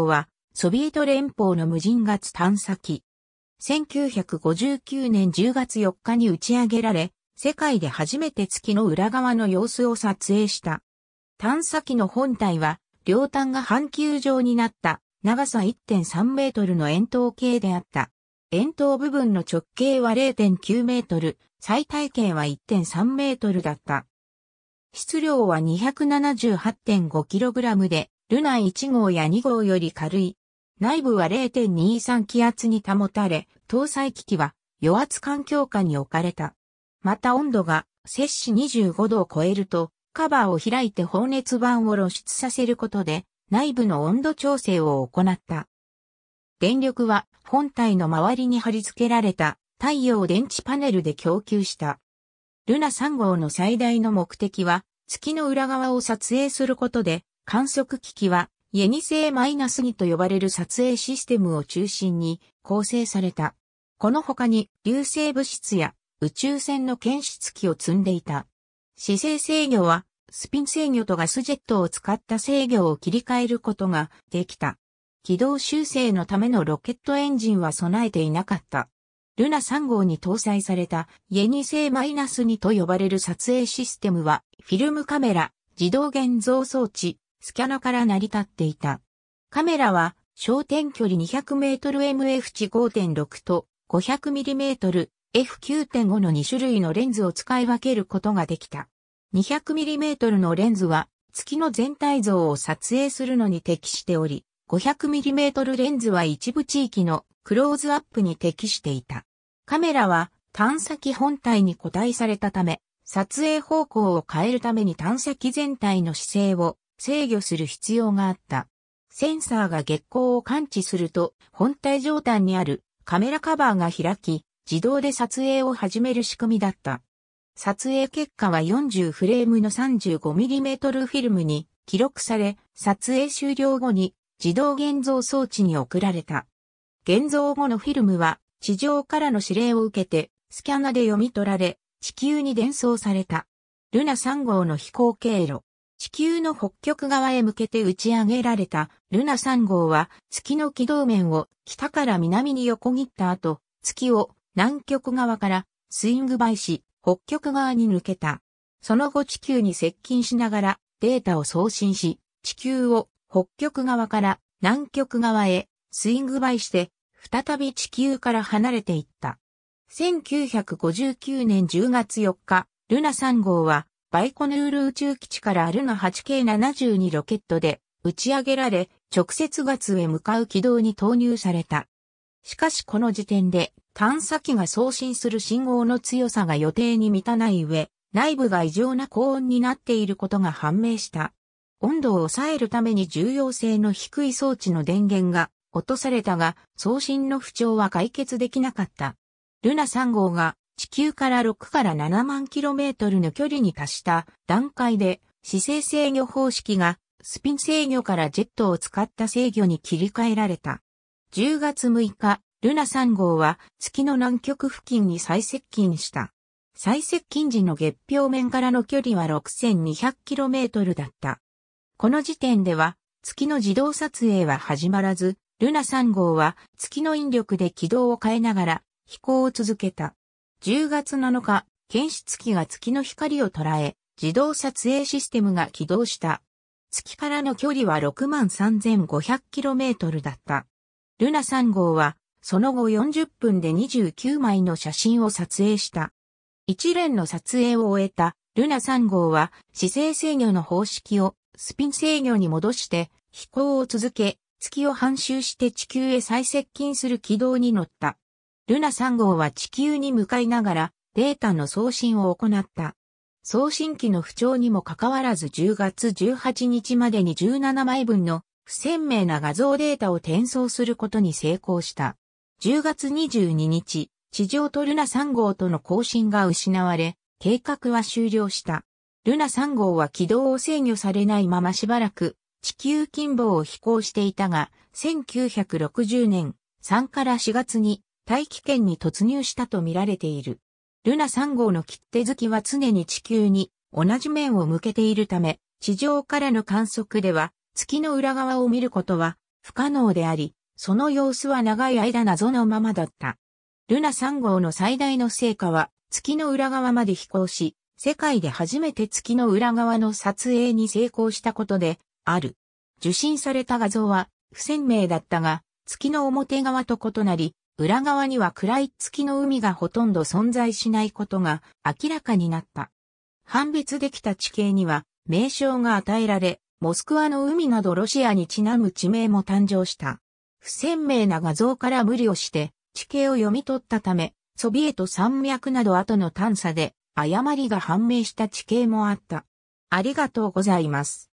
は、ソビエト連邦の無人月探査機。1959年10月4日に打ち上げられ、世界で初めて月の裏側の様子を撮影した。探査機の本体は、両端が半球状になった、長さ1.3メートルの円筒形であった。円筒部分の直径は0.9メートル、最大径は1.3メートルだった。質量は2 7 8 5ラムで、ルナ1号や2号より軽い。内部は0.23気圧に保たれ、搭載機器は与圧環境下に置かれた。また温度が摂氏25度を超えると、カバーを開いて放熱板を露出させることで、内部の温度調整を行った。電力は本体の周りに貼り付けられた太陽電池パネルで供給した。ルナ3号の最大の目的は、月の裏側を撮影することで、観測機器は、イェニセーマイナス2と呼ばれる撮影システムを中心に構成された。この他に流星物質や宇宙船の検出機を積んでいた。姿勢制御はスピン制御とガスジェットを使った制御を切り替えることができた。軌道修正のためのロケットエンジンは備えていなかった。ルナ3号に搭載されたイェニセーマイナス2と呼ばれる撮影システムはフィルムカメラ、自動現像装置、スキャナから成り立っていた。カメラは焦点距離 200mmF 値5.6と 500mmF9.5 の2種類のレンズを使い分けることができた。200mm のレンズは月の全体像を撮影するのに適しており、500mm レンズは一部地域のクローズアップに適していた。カメラは探査機本体に固体されたため、撮影方向を変えるために探査機全体の姿勢を制御する必要があった。センサーが月光を感知すると、本体上端にあるカメラカバーが開き、自動で撮影を始める仕組みだった。撮影結果は40フレームの 35mm フィルムに記録され、撮影終了後に自動現像装置に送られた。現像後のフィルムは地上からの指令を受けてスキャナで読み取られ、地球に伝送された。ルナ3号の飛行経路。地球の北極側へ向けて打ち上げられたルナ3号は月の軌道面を北から南に横切った後、月を南極側からスイングバイし、北極側に抜けた。その後地球に接近しながらデータを送信し、地球を北極側から南極側へスイングバイして、再び地球から離れていった。1959年10月4日、ルナ3号はバイコヌール宇宙基地からアルナ 8K72 ロケットで打ち上げられ、直接月へ向かう軌道に投入された。しかしこの時点で探査機が送信する信号の強さが予定に満たない上、内部が異常な高温になっていることが判明した。温度を抑えるために重要性の低い装置の電源が落とされたが、送信の不調は解決できなかった。ルナ3号が地球から6から7万キロメートルの距離に達した段階で、姿勢制御方式がスピン制御からジェットを使った制御に切り替えられた。10月6日、ルナ3号は月の南極付近に最接近した。最接近時の月表面からの距離は 6200km だった。この時点では月の自動撮影は始まらず、ルナ3号は月の引力で軌道を変えながら飛行を続けた。10月7日、検出機が月の光を捉え、自動撮影システムが起動した。月からの距離は 63,500km だった。ルナ3号は、その後40分で29枚の写真を撮影した。一連の撮影を終えたルナ3号は姿勢制御の方式をスピン制御に戻して飛行を続け、月を半周して地球へ最接近する軌道に乗った。ルナ3号は地球に向かいながらデータの送信を行った。送信機の不調にもかかわらず10月18日までに17枚分の不鮮明な画像データを転送することに成功した。10月22日、地上とルナ3号との交信が失われ、計画は終了した。ルナ3号は軌道を制御されないまましばらく地球近傍を飛行していたが、1960年3から4月に大気圏に突入したとみられている。ルナ3号の切手好きは常に地球に同じ面を向けているため、地上からの観測では月の裏側を見ることは不可能であり、その様子は長い間謎のままだった。ルナ3号の最大の成果は月の裏側まで飛行し、世界で初めて月の裏側の撮影に成功したことである。受信された画像は不鮮明だったが、月の表側と異なり、裏側には暗い月の海がほとんど存在しないことが明らかになった。判別できた地形には名称が与えられ、モスクワの海などロシアにちなむ地名も誕生した。不鮮明な画像から無理をして地形を読み取ったため、ソビエト山脈など後の探査で誤りが判明した地形もあった。ありがとうございます。